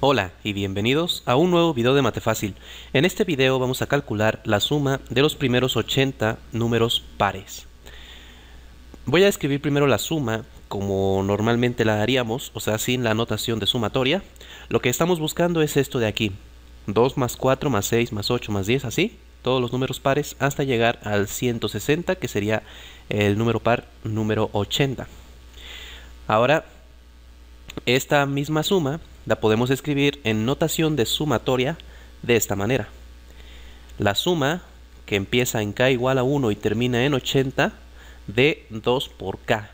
Hola y bienvenidos a un nuevo video de Mate Fácil. En este video vamos a calcular la suma de los primeros 80 números pares. Voy a escribir primero la suma como normalmente la haríamos, o sea, sin la notación de sumatoria. Lo que estamos buscando es esto de aquí. 2 más 4 más 6 más 8 más 10, así, todos los números pares hasta llegar al 160, que sería el número par número 80. Ahora, esta misma suma la podemos escribir en notación de sumatoria de esta manera. La suma, que empieza en k igual a 1 y termina en 80, de 2 por k.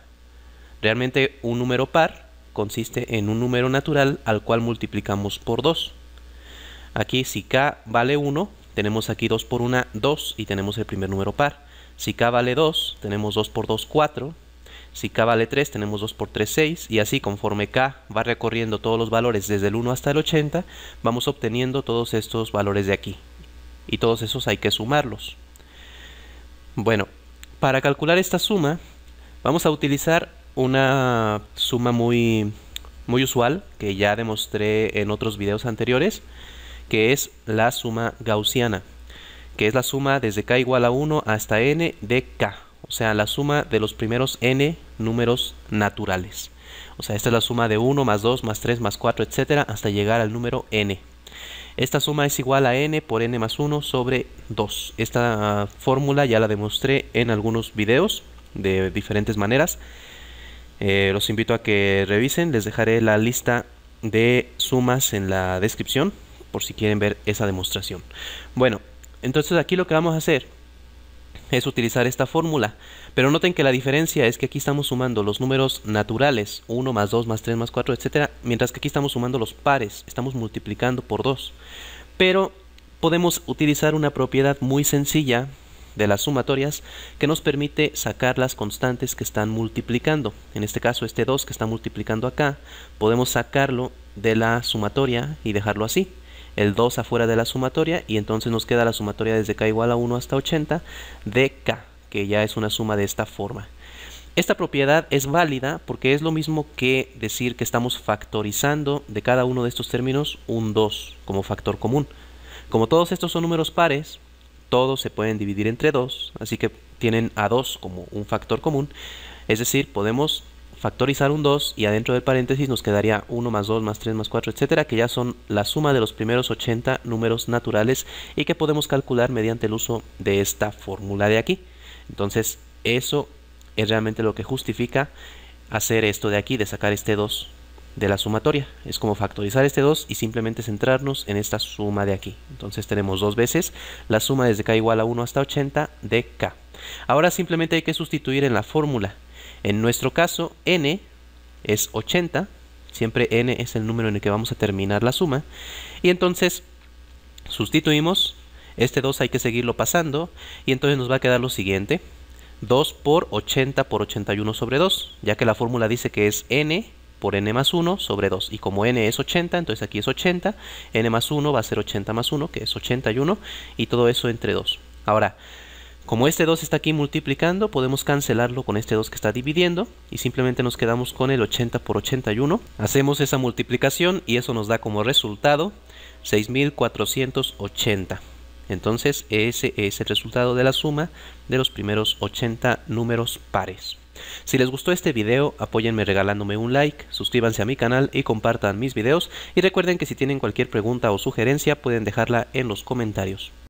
Realmente un número par consiste en un número natural al cual multiplicamos por 2. Aquí si k vale 1, tenemos aquí 2 por 1, 2 y tenemos el primer número par. Si k vale 2, tenemos 2 por 2, 4 si k vale 3 tenemos 2 por 3, 6 y así conforme k va recorriendo todos los valores desde el 1 hasta el 80 vamos obteniendo todos estos valores de aquí y todos esos hay que sumarlos. Bueno, para calcular esta suma vamos a utilizar una suma muy, muy usual que ya demostré en otros videos anteriores que es la suma gaussiana que es la suma desde k igual a 1 hasta n de k o sea, la suma de los primeros n números naturales. O sea, esta es la suma de 1 más 2 más 3 más 4, etcétera, hasta llegar al número n. Esta suma es igual a n por n más 1 sobre 2. Esta ah, fórmula ya la demostré en algunos videos de diferentes maneras. Eh, los invito a que revisen, les dejaré la lista de sumas en la descripción por si quieren ver esa demostración. Bueno, entonces aquí lo que vamos a hacer es utilizar esta fórmula. Pero noten que la diferencia es que aquí estamos sumando los números naturales, 1 más 2 más 3 más 4, etcétera, Mientras que aquí estamos sumando los pares, estamos multiplicando por 2. Pero podemos utilizar una propiedad muy sencilla de las sumatorias que nos permite sacar las constantes que están multiplicando. En este caso este 2 que está multiplicando acá, podemos sacarlo de la sumatoria y dejarlo así el 2 afuera de la sumatoria y entonces nos queda la sumatoria desde k igual a 1 hasta 80 de k, que ya es una suma de esta forma. Esta propiedad es válida porque es lo mismo que decir que estamos factorizando de cada uno de estos términos un 2 como factor común. Como todos estos son números pares, todos se pueden dividir entre 2, así que tienen a 2 como un factor común. Es decir, podemos factorizar un 2 y adentro del paréntesis nos quedaría 1 más 2 más 3 más 4, etcétera, que ya son la suma de los primeros 80 números naturales y que podemos calcular mediante el uso de esta fórmula de aquí. Entonces, eso es realmente lo que justifica hacer esto de aquí, de sacar este 2 de la sumatoria. Es como factorizar este 2 y simplemente centrarnos en esta suma de aquí. Entonces tenemos dos veces la suma desde k igual a 1 hasta 80 de k. Ahora simplemente hay que sustituir en la fórmula en nuestro caso, n es 80, siempre n es el número en el que vamos a terminar la suma, y entonces sustituimos, este 2 hay que seguirlo pasando, y entonces nos va a quedar lo siguiente, 2 por 80 por 81 sobre 2, ya que la fórmula dice que es n por n más 1 sobre 2. Y como n es 80, entonces aquí es 80, n más 1 va a ser 80 más 1, que es 81, y todo eso entre 2. Ahora, como este 2 está aquí multiplicando, podemos cancelarlo con este 2 que está dividiendo y simplemente nos quedamos con el 80 por 81. Hacemos esa multiplicación y eso nos da como resultado 6480. Entonces ese es el resultado de la suma de los primeros 80 números pares. Si les gustó este video, apóyenme regalándome un like, suscríbanse a mi canal y compartan mis videos. Y recuerden que si tienen cualquier pregunta o sugerencia pueden dejarla en los comentarios.